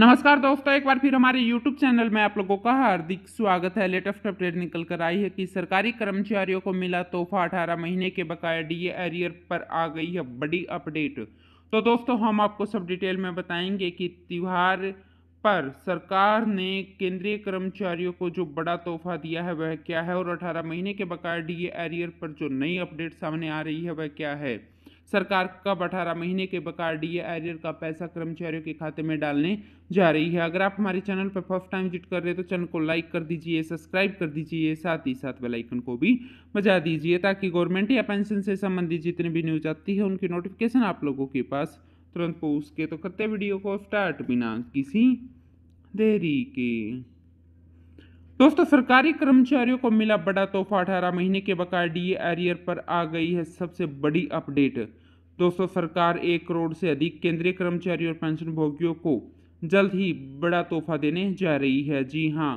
नमस्कार दोस्तों एक बार फिर हमारे YouTube चैनल में आप लोगों का हार्दिक स्वागत है लेटेस्ट अपडेट निकल कर आई है कि सरकारी कर्मचारियों को मिला तोहफा 18 महीने के बकाया डीए एरियर पर आ गई है बड़ी अपडेट तो दोस्तों हम आपको सब डिटेल में बताएंगे कि त्यौहार पर सरकार ने केंद्रीय कर्मचारियों को जो बड़ा तोहफा दिया है वह क्या है और अठारह महीने के बकाया डी एरियर पर जो नई अपडेट सामने आ रही है वह क्या है सरकार कब अठारह महीने के बकार डीए एरियर का पैसा कर्मचारियों के खाते में डालने जा रही है अगर आप हमारे चैनल पर फर्स्ट टाइम विजिट कर रहे हैं तो चैनल को लाइक कर दीजिए सब्सक्राइब कर दीजिए साथ ही साथ बेलाइकन को भी बजा दीजिए ताकि गवर्नमेंट या पेंशन से संबंधित जितनी भी न्यूज आती है उनकी नोटिफिकेशन आप लोगों के पास तुरंत पहुँच के तो करते वीडियो को स्टार्ट बिना किसी देरी के दोस्तों सरकारी कर्मचारियों को मिला बड़ा तोहफा अठारह महीने के बकाया डी एरियर पर आ गई है सबसे बड़ी अपडेट दोस्तों सरकार एक करोड़ से अधिक केंद्रीय कर्मचारियों और भोगियों को जल्द ही बड़ा तोहफा देने जा रही है जी हाँ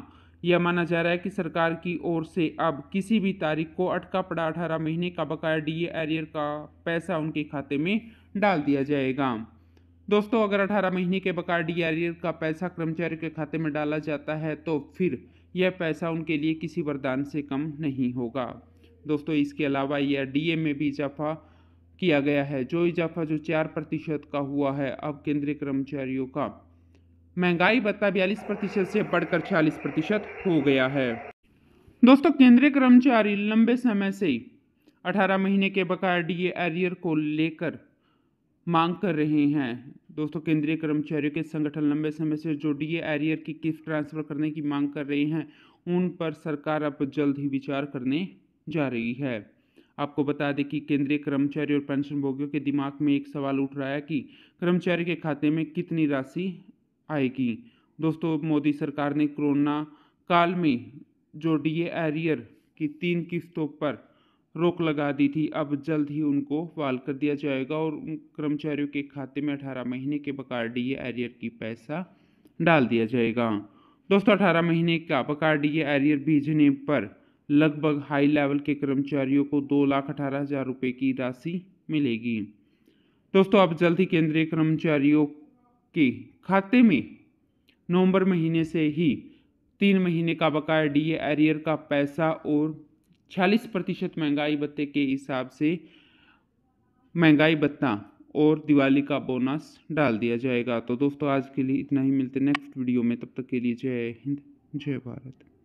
यह माना जा रहा है कि सरकार की ओर से अब किसी भी तारीख को अटका पड़ा अठारह महीने का बकाया डी एरियर का पैसा उनके खाते में डाल दिया जाएगा दोस्तों अगर अठारह महीने के बकाया डी एरियर का पैसा कर्मचारी के खाते में डाला जाता है तो फिर यह पैसा उनके लिए किसी वरदान से कम नहीं होगा दोस्तों इसके अलावा यह डीए में भी इजाफा किया गया है जो इजाफा जो चार प्रतिशत का हुआ है अब केंद्रीय कर्मचारियों का महंगाई भत्ता बयालीस प्रतिशत से बढ़कर छियालीस प्रतिशत हो गया है दोस्तों केंद्रीय कर्मचारी लंबे समय से 18 महीने के बकाया डीए एरियर को लेकर मांग कर रहे हैं दोस्तों केंद्रीय कर्मचारियों के संगठन लंबे समय से जो डी एरियर की किस्त ट्रांसफ़र करने की मांग कर रहे हैं उन पर सरकार अब जल्द ही विचार करने जा रही है आपको बता दें कि केंद्रीय कर्मचारी और पेंशनभोगियों के दिमाग में एक सवाल उठ रहा है कि कर्मचारी के खाते में कितनी राशि आएगी दोस्तों मोदी सरकार ने कोरोना काल में जो डी एरियर की तीन किस्तों पर रोक लगा दी थी अब जल्द ही उनको बहाल कर दिया जाएगा और उन कर्मचारियों के खाते में अठारह महीने के डी एरियर की पैसा डाल दिया जाएगा दोस्तों अठारह महीने का डी एरियर भेजने पर लगभग हाई लेवल के कर्मचारियों को दो लाख अठारह हज़ार रुपये की राशि मिलेगी दोस्तों अब जल्द ही केंद्रीय कर्मचारियों के खाते में नवंबर महीने से ही तीन महीने का बकाया डीए एरियर का पैसा और छियालीस प्रतिशत महंगाई भत्ते के हिसाब से महंगाई भत्ता और दिवाली का बोनस डाल दिया जाएगा तो दोस्तों आज के लिए इतना ही मिलते नेक्स्ट वीडियो में तब तक के लिए जय हिंद जय भारत